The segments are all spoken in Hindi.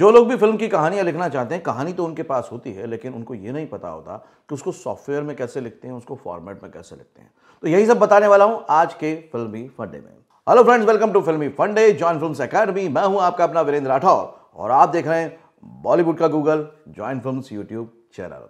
जो लोग भी फिल्म की कहानियाँ लिखना चाहते हैं कहानी तो उनके पास होती है लेकिन उनको ये नहीं पता होता कि उसको सॉफ्टवेयर में कैसे लिखते हैं उसको फॉर्मेट में कैसे लिखते हैं तो यही सब बताने वाला हूँ आज के फिल्मी फंडे में हेलो फ्रेंड्स वेलकम टू फिल्मी फंडे जॉइन फिल्म अकेडमी मैं हूँ आपका अपना वीरेंद्र राठौर और आप देख रहे हैं बॉलीवुड का Google join film YouTube channel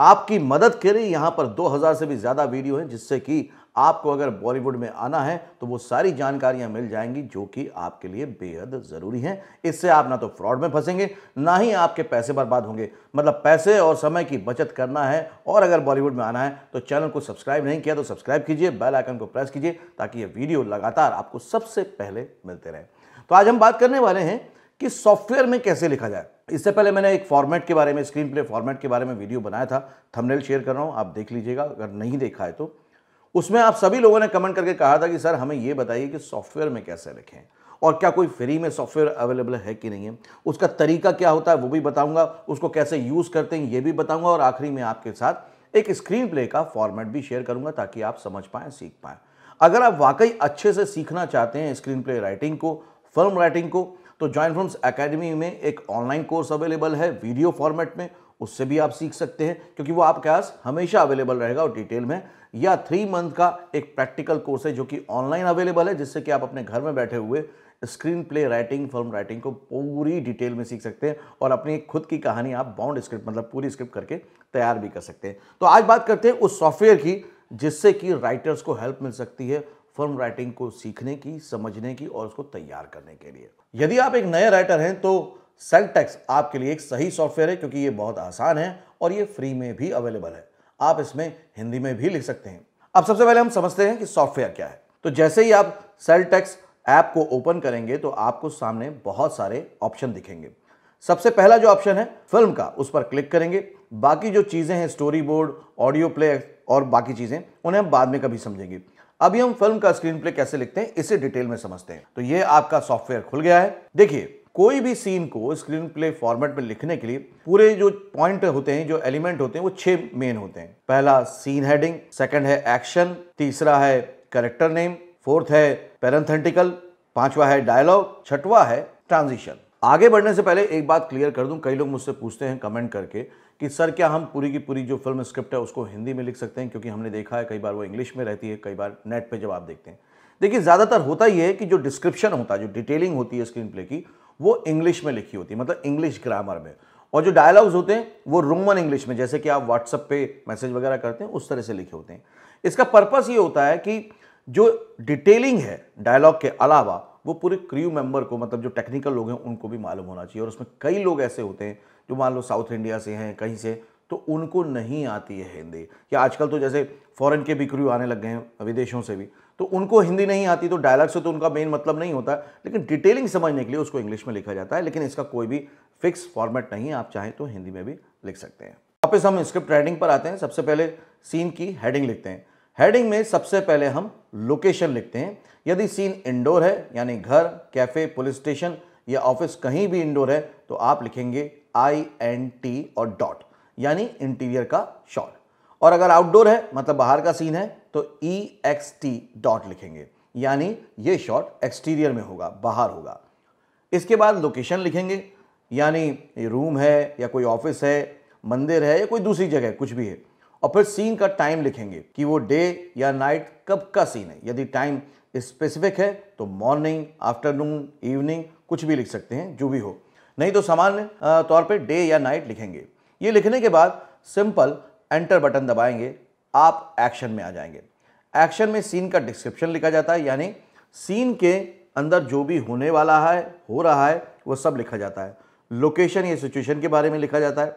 आपकी मदद के लिए यहाँ पर 2000 से भी ज़्यादा वीडियो हैं जिससे कि आपको अगर बॉलीवुड में आना है तो वो सारी जानकारियाँ मिल जाएंगी जो कि आपके लिए बेहद ज़रूरी हैं इससे आप ना तो फ्रॉड में फंसेंगे ना ही आपके पैसे बर्बाद होंगे मतलब पैसे और समय की बचत करना है और अगर बॉलीवुड में आना है तो चैनल को सब्सक्राइब नहीं किया तो सब्सक्राइब कीजिए बेलाइकन आइकन को प्रेस कीजिए ताकि ये वीडियो लगातार आपको सबसे पहले मिलते रहे तो आज हम बात करने वाले हैं कि सॉफ्टवेयर में कैसे लिखा जाए इससे पहले मैंने एक फॉर्मेट के बारे में स्क्रीन प्ले फॉर्मेट के बारे में वीडियो बनाया था थंबनेल शेयर कर रहा हूँ आप देख लीजिएगा अगर नहीं देखा है तो उसमें आप सभी लोगों ने कमेंट करके कहा था कि सर हमें ये बताइए कि सॉफ्टवेयर में कैसे रखें और क्या कोई फ्री में सॉफ्टवेयर अवेलेबल है कि नहीं है उसका तरीका क्या होता है वो भी बताऊंगा उसको कैसे यूज़ करते हैं ये भी बताऊंगा और आखिरी में आपके साथ एक स्क्रीन प्ले का फॉर्मेट भी शेयर करूंगा ताकि आप समझ पाएँ सीख पाएँ अगर आप वाकई अच्छे से सीखना चाहते हैं स्क्रीन प्ले राइटिंग को फिल्म राइटिंग को तो ज्वाइन फ्रॉम्स एकेडमी में एक ऑनलाइन कोर्स अवेलेबल है वीडियो फॉर्मेट में उससे भी आप सीख सकते हैं क्योंकि वो आपके पास हमेशा अवेलेबल रहेगा और डिटेल में या थ्री मंथ का एक प्रैक्टिकल कोर्स है जो कि ऑनलाइन अवेलेबल है जिससे कि आप अपने घर में बैठे हुए screenplay writing film writing को पूरी डिटेल में सीख सकते हैं और अपनी खुद की कहानी आप बाउंड स्क्रिप्ट मतलब पूरी स्क्रिप्ट करके तैयार भी कर सकते हैं तो आज बात करते हैं उस सॉफ्टवेयर की जिससे कि राइटर्स को हेल्प मिल सकती है फिल्म राइटिंग को सीखने की समझने की और उसको तैयार करने के लिए यदि आप एक नए राइटर हैं तो टेक्स आपके लिए एक सही सॉफ्टवेयर है क्योंकि ये बहुत आसान है और ये फ्री में भी अवेलेबल है आप इसमें हिंदी में भी लिख सकते हैं अब सबसे पहले हम समझते हैं कि सॉफ्टवेयर क्या है तो जैसे ही आप सेलटेक्स ऐप को ओपन करेंगे तो आपको सामने बहुत सारे ऑप्शन दिखेंगे सबसे पहला जो ऑप्शन है फिल्म का उस पर क्लिक करेंगे बाकी जो चीज़ें हैं स्टोरी बोर्ड ऑडियो प्ले और बाकी चीज़ें उन्हें हम बाद में कभी समझेंगे अभी हम फिल्म का स्क्रीन प्ले कैसे लिखते हैं इसे डिटेल में समझते हैं तो ये आपका सॉफ्टवेयर खुल गया है देखिए कोई भी सीन को स्क्रीन प्ले फॉर्मेट में लिखने के लिए पूरे जो पॉइंट होते हैं जो एलिमेंट होते हैं वो छह मेन होते हैं पहला सीन हेडिंग सेकंड है एक्शन तीसरा है कैरेक्टर नेम फोर्थ है पेरेंथेटिकल पांचवा है डायलॉग छठवा है ट्रांजिशन आगे बढ़ने से पहले एक बात क्लियर कर दूं कई लोग मुझसे पूछते हैं कमेंट करके कि सर क्या हम पूरी की पूरी जो फिल्म स्क्रिप्ट है उसको हिंदी में लिख सकते हैं क्योंकि हमने देखा है कई बार वो इंग्लिश में रहती है कई बार नेट पे जब आप देखते हैं देखिए ज़्यादातर होता ही है कि जो डिस्क्रिप्शन होता है जो डिटेलिंग होती है स्क्रीन प्ले की वो इंग्लिश में लिखी होती है मतलब इंग्लिश ग्रामर में और जो डायलॉग्स होते हैं वो रोमन इंग्लिश में जैसे कि आप व्हाट्सअप पे मैसेज वगैरह करते हैं उस तरह से लिखे होते हैं इसका पर्पस ये होता है कि जो डिटेलिंग है डायलॉग के अलावा वो पूरे क्रू मेंबर को मतलब जो टेक्निकल लोग हैं उनको भी मालूम होना चाहिए और उसमें कई लोग ऐसे होते हैं जो मान लो साउथ इंडिया से हैं कहीं से तो उनको नहीं आती है हिंदी या आजकल तो जैसे फॉरेन के भी क्रू आने लग गए हैं विदेशों से भी तो उनको हिंदी नहीं आती तो डायलॉग से तो उनका मेन मतलब नहीं होता लेकिन डिटेलिंग समझने के लिए उसको इंग्लिश में लिखा जाता है लेकिन इसका कोई भी फिक्स फॉर्मेट नहीं है आप चाहें तो हिंदी में भी लिख सकते हैं वापस हम स्क्रिप्ट राइटिंग पर आते हैं सबसे पहले सीन की हेडिंग लिखते हैं हेडिंग में सबसे पहले हम लोकेशन लिखते हैं यदि सीन इंडोर है यानी घर कैफ़े पुलिस स्टेशन या ऑफिस कहीं भी इंडोर है तो आप लिखेंगे आई एन टी और डॉट यानी इंटीरियर का शॉट और अगर आउटडोर है मतलब बाहर का सीन है तो ई एक्स टी डॉट लिखेंगे यानी ये शॉट एक्सटीरियर में होगा बाहर होगा इसके बाद लोकेशन लिखेंगे यानी रूम है या कोई ऑफिस है मंदिर है या कोई दूसरी जगह कुछ भी है और फिर सीन का टाइम लिखेंगे कि वो डे या नाइट कब का सीन है यदि टाइम स्पेसिफिक है तो मॉर्निंग आफ्टरनून इवनिंग कुछ भी लिख सकते हैं जो भी हो नहीं तो सामान्य तौर पे डे या नाइट लिखेंगे ये लिखने के बाद सिंपल एंटर बटन दबाएंगे आप एक्शन में आ जाएंगे एक्शन में सीन का डिस्क्रिप्शन लिखा जाता है यानी सीन के अंदर जो भी होने वाला है हो रहा है वो सब लिखा जाता है लोकेशन या सिचुएशन के बारे में लिखा जाता है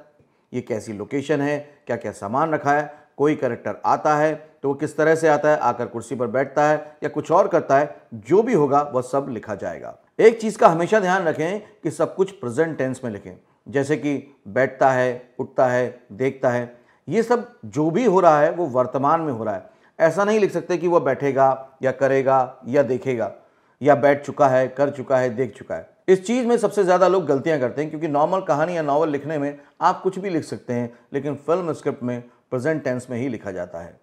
ये कैसी लोकेशन है क्या क्या सामान रखा है कोई करेक्टर आता है तो वो किस तरह से आता है आकर कुर्सी पर बैठता है या कुछ और करता है जो भी होगा वह सब लिखा जाएगा एक चीज़ का हमेशा ध्यान रखें कि सब कुछ प्रेजेंट टेंस में लिखें जैसे कि बैठता है उठता है देखता है ये सब जो भी हो रहा है वो वर्तमान में हो रहा है ऐसा नहीं लिख सकते कि वह बैठेगा या करेगा या देखेगा या बैठ चुका है कर चुका है देख चुका है इस चीज़ में सबसे ज़्यादा लोग गलतियां करते हैं क्योंकि नॉर्मल कहानी या नावल लिखने में आप कुछ भी लिख सकते हैं लेकिन फिल्म स्क्रिप्ट में प्रेजेंट टेंस में ही लिखा जाता है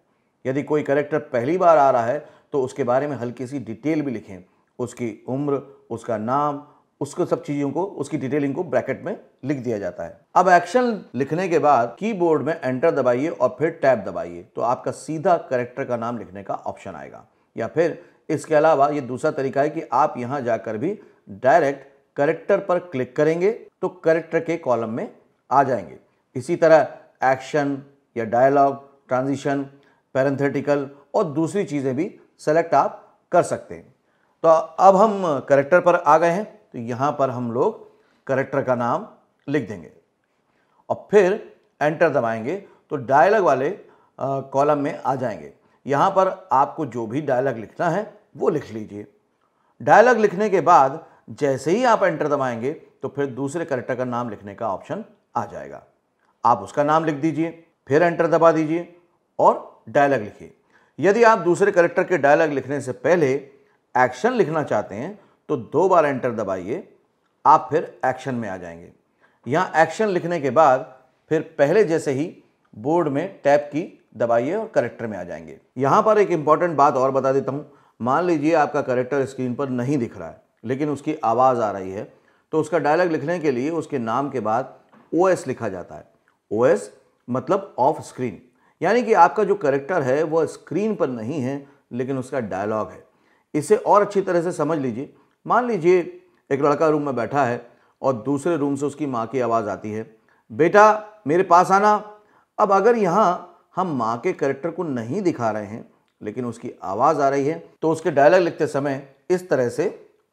यदि कोई करेक्टर पहली बार आ रहा है तो उसके बारे में हल्की सी डिटेल भी लिखें उसकी उम्र उसका नाम उसको सब चीज़ों को उसकी डिटेलिंग को ब्रैकेट में लिख दिया जाता है अब एक्शन लिखने के बाद कीबोर्ड में एंटर दबाइए और फिर टैब दबाइए तो आपका सीधा करेक्टर का नाम लिखने का ऑप्शन आएगा या फिर इसके अलावा ये दूसरा तरीका है कि आप यहाँ जाकर भी डायरेक्ट करेक्टर पर क्लिक करेंगे तो करेक्टर के कॉलम में आ जाएंगे इसी तरह एक्शन या डायलॉग ट्रांजिशन पैरेंथेटिकल और दूसरी चीज़ें भी सेलेक्ट आप कर सकते हैं तो अब हम करेक्टर पर आ गए हैं तो यहाँ पर हम लोग करेक्टर का नाम लिख देंगे और फिर एंटर दबाएंगे तो डायलॉग वाले कॉलम में आ जाएंगे यहाँ पर आपको जो भी डायलॉग लिखना है वो लिख लीजिए डायलॉग लिखने के बाद जैसे ही आप एंटर दबाएंगे तो फिर दूसरे करेक्टर का नाम लिखने का ऑप्शन आ जाएगा आप उसका नाम लिख दीजिए फिर एंटर दबा दीजिए और डायलॉग लिखिए यदि आप दूसरे करेक्टर के डायलॉग लिखने से पहले एक्शन लिखना चाहते हैं तो दो बार एंटर दबाइए आप फिर एक्शन में आ जाएंगे यहाँ एक्शन लिखने के बाद फिर पहले जैसे ही बोर्ड में टैप की दबाइए और करेक्टर में आ जाएंगे यहाँ पर एक इम्पॉर्टेंट बात और बता देता हूँ मान लीजिए आपका करेक्टर स्क्रीन पर नहीं दिख रहा है लेकिन उसकी आवाज़ आ रही है तो उसका डायलॉग लिखने के लिए उसके नाम के बाद ओ लिखा जाता है ओ मतलब ऑफ स्क्रीन यानी कि आपका जो करेक्टर है वह स्क्रीन पर नहीं है लेकिन उसका डायलॉग है इसे और अच्छी तरह से समझ लीजिए मान लीजिए एक लड़का रूम में बैठा है और दूसरे रूम से उसकी माँ की आवाज़ आती है बेटा मेरे पास आना अब अगर यहाँ हम माँ के करेक्टर को नहीं दिखा रहे हैं लेकिन उसकी आवाज़ आ रही है तो उसके डायलॉग लिखते समय इस तरह से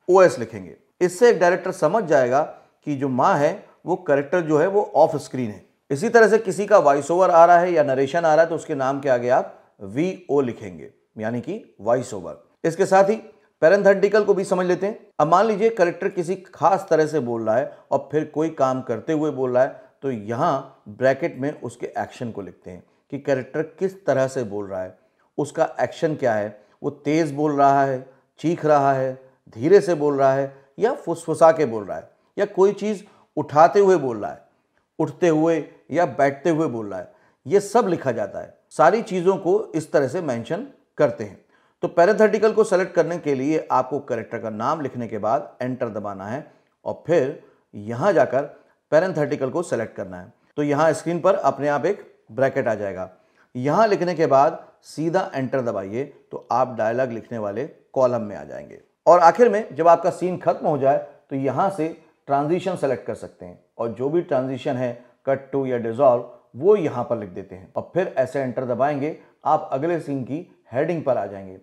ओ लिखेंगे इससे एक डायरेक्टर समझ जाएगा कि जो माँ है वो करेक्टर जो है वो ऑफ स्क्रीन है इसी तरह से किसी का वॉइस ओवर आ रहा है या नरेशन आ रहा है तो उसके नाम के आगे आप वी ओ लिखेंगे यानी कि वॉइस ओवर इसके साथ ही पैरेंथेटिकल को भी समझ लेते हैं अब मान लीजिए करेक्टर किसी खास तरह से बोल रहा है और फिर कोई काम करते हुए बोल रहा है तो यहाँ ब्रैकेट में उसके एक्शन को लिखते हैं कि करेक्टर किस तरह से बोल रहा है उसका एक्शन क्या है वो तेज़ बोल रहा है चीख रहा है धीरे से बोल रहा है या फुसफुसा के बोल रहा है या कोई चीज़ उठाते हुए बोल रहा है उठते हुए या बैठते हुए बोल रहा है ये सब लिखा जाता है सारी चीज़ों को इस तरह से मेंशन करते हैं तो पैराथेटिकल को सेलेक्ट करने के लिए आपको करेक्टर का नाम लिखने के बाद एंटर दबाना है और फिर यहाँ जाकर पैरेंथेटिकल को सेलेक्ट करना है तो यहाँ स्क्रीन पर अपने आप एक ब्रैकेट आ जाएगा यहाँ लिखने के बाद सीधा एंटर दबाइए तो आप डायलॉग लिखने वाले कॉलम में आ जाएंगे और आखिर में जब आपका सीन खत्म हो जाए तो यहाँ से ट्रांजिशन सेलेक्ट कर सकते हैं और जो भी ट्रांजिशन है कट टू या डिजॉल्व वो यहाँ पर लिख देते हैं और फिर ऐसे एंटर दबाएंगे आप अगले सीन की हेडिंग पर आ जाएंगे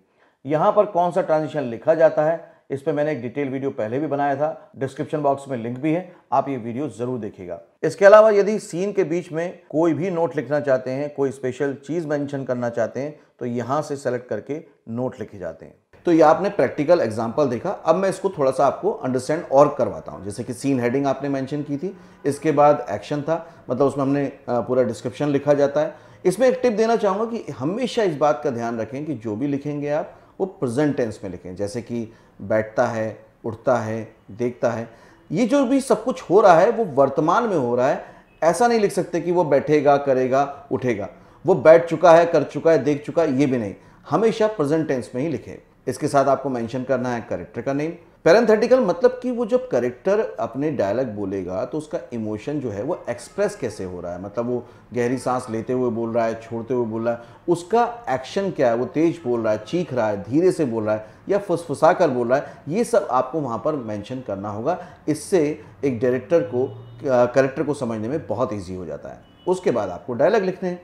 यहाँ पर कौन सा ट्रांजिशन लिखा जाता है इस पर मैंने एक डिटेल वीडियो पहले भी बनाया था डिस्क्रिप्शन बॉक्स में लिंक भी है आप ये वीडियो जरूर देखिएगा इसके अलावा यदि सीन के बीच में कोई भी नोट लिखना चाहते हैं कोई स्पेशल चीज़ मेंशन करना चाहते हैं तो यहाँ से सेलेक्ट करके नोट लिखे जाते हैं तो ये आपने प्रैक्टिकल एग्जाम्पल देखा अब मैं इसको थोड़ा सा आपको अंडरस्टैंड और करवाता हूँ जैसे कि सीन हेडिंग आपने मैंशन की थी इसके बाद एक्शन था मतलब उसमें हमने पूरा डिस्क्रिप्शन लिखा जाता है इसमें एक टिप देना चाहूँगा कि हमेशा इस बात का ध्यान रखें कि जो भी लिखेंगे आप वो प्रजेंट टेंस में लिखें जैसे कि बैठता है उठता है देखता है ये जो भी सब कुछ हो रहा है वो वर्तमान में हो रहा है ऐसा नहीं लिख सकते कि वो बैठेगा करेगा उठेगा वो बैठ चुका है कर चुका है देख चुका है ये भी नहीं हमेशा प्रेजेंट टेंस में ही लिखें इसके साथ आपको मेंशन करना है करेक्टर का नेम पैरेंथेटिकल मतलब कि वो जब करेक्टर अपने डायलॉग बोलेगा तो उसका इमोशन जो है वो एक्सप्रेस कैसे हो रहा है मतलब वो गहरी सांस लेते हुए बोल रहा है छोड़ते हुए बोल रहा है उसका एक्शन क्या है वो तेज बोल रहा है चीख रहा है धीरे से बोल रहा है या फुसफुसा कर बोल रहा है ये सब आपको वहाँ पर मैंशन करना होगा इससे एक डायरेक्टर को करेक्टर को समझने में बहुत ईजी हो जाता है उसके बाद आपको डायलॉग लिखने हैं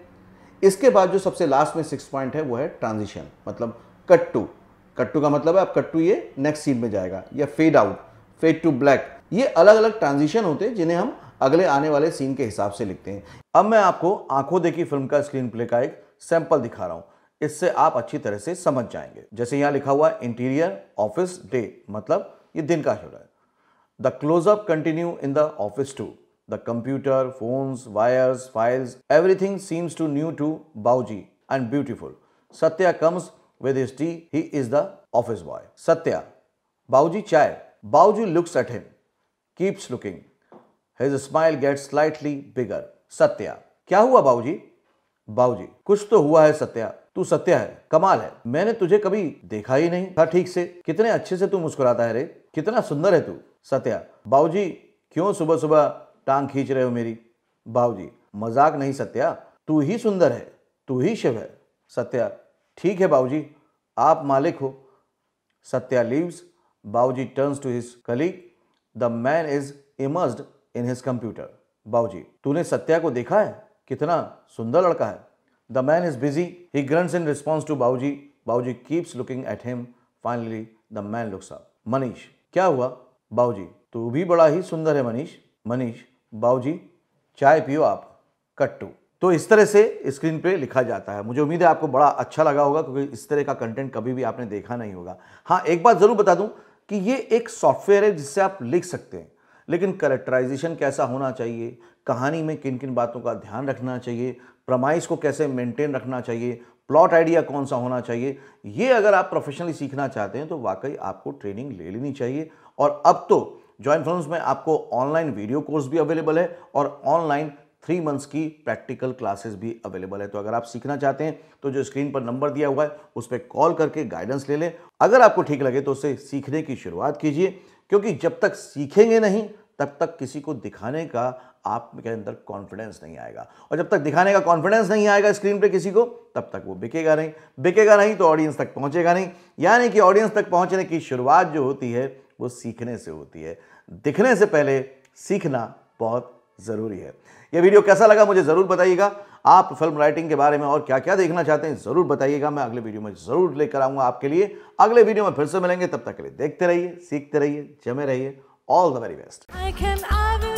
इसके बाद जो सबसे लास्ट में सिक्स पॉइंट है वो है ट्रांजिशन मतलब कट टू कट्टू का मतलब है अब कट्टू ये नेक्स्ट सीन में जाएगा या fade out fade to black ये अलग अलग ट्रांजिशन होते हैं जिन्हें हम अगले आने वाले सीन के हिसाब से लिखते हैं अब मैं आपको आंखों देखी फिल्म का स्क्रीन प्ले का एक सैंपल दिखा रहा हूँ इससे आप अच्छी तरह से समझ जाएंगे जैसे यहाँ लिखा हुआ है इंटीरियर ऑफिस डे मतलब ये दिन का शुरू है the closeup continue in the office to the computer phones wires files everything seems to new to Bauji and beautiful Satya comes with his tea he is the office boy Satya Bauji chai Bauji looks at him keeps looking his smile gets slightly bigger Satya क्या हुआ बाबूजी? बाबूजी कुछ तो हुआ है सत्या तू सत्या है कमाल है मैंने तुझे कभी देखा ही नहीं था ठीक से कितने अच्छे से तू मुस्कुराता है रे कितना सुंदर है तू सत्या बाबूजी क्यों सुबह सुबह टांग खींच रहे हो मेरी बाबूजी मजाक नहीं सत्या तू ही सुंदर है तू ही शिव है सत्या ठीक है बाबूजी आप मालिक हो Satya leaves Babuji turns to his colleague the man is immersed in his computer Babuji तूने सत्या को देखा है कितना सुंदर लड़का है the man is busy he grunts in response to Babuji Babuji keeps looking at him finally the man looks up Manish क्या हुआ बाबूजी तू भी बड़ा ही सुंदर है मनीष मनीष बाबूजी चाय पियो आप कट्टू तो इस तरह से स्क्रीन पे लिखा जाता है मुझे उम्मीद है आपको बड़ा अच्छा लगा होगा क्योंकि इस तरह का कंटेंट कभी भी आपने देखा नहीं होगा हाँ एक बात ज़रूर बता दूँ कि ये एक सॉफ्टवेयर है जिससे आप लिख सकते हैं लेकिन करेक्टराइजेशन कैसा होना चाहिए कहानी में किन किन बातों का ध्यान रखना चाहिए प्रमाइस को कैसे मेंटेन रखना चाहिए प्लॉट आइडिया कौन सा होना चाहिए ये अगर आप प्रोफेशनली सीखना चाहते हैं तो वाकई आपको ट्रेनिंग ले लेनी चाहिए और अब तो जॉइंट फ्रंस में आपको ऑनलाइन वीडियो कोर्स भी अवेलेबल है और ऑनलाइन थ्री मंथ्स की प्रैक्टिकल क्लासेस भी अवेलेबल है तो अगर आप सीखना चाहते हैं तो जो स्क्रीन पर नंबर दिया हुआ है उस पर कॉल करके गाइडेंस ले लें अगर आपको ठीक लगे तो उसे सीखने की शुरुआत कीजिए क्योंकि जब तक सीखेंगे नहीं तब तक किसी को दिखाने का आपके अंदर कॉन्फिडेंस नहीं आएगा और जब तक दिखाने का कॉन्फिडेंस नहीं आएगा स्क्रीन पे किसी को तब तक वो बिकेगा नहीं बिकेगा नहीं तो ऑडियंस तक पहुंचेगा नहीं यानी कि ऑडियंस तक पहुंचने की शुरुआत जो होती है वो सीखने से होती है दिखने से पहले सीखना बहुत ज़रूरी है ये वीडियो कैसा लगा मुझे ज़रूर बताइएगा आप फिल्म राइटिंग के बारे में और क्या क्या देखना चाहते हैं ज़रूर बताइएगा मैं अगले वीडियो में ज़रूर लेकर आऊंगा आपके लिए अगले वीडियो में फिर से मिलेंगे तब तक के लिए देखते रहिए सीखते रहिए जमे रहिए ऑल द वेरी बेस्ट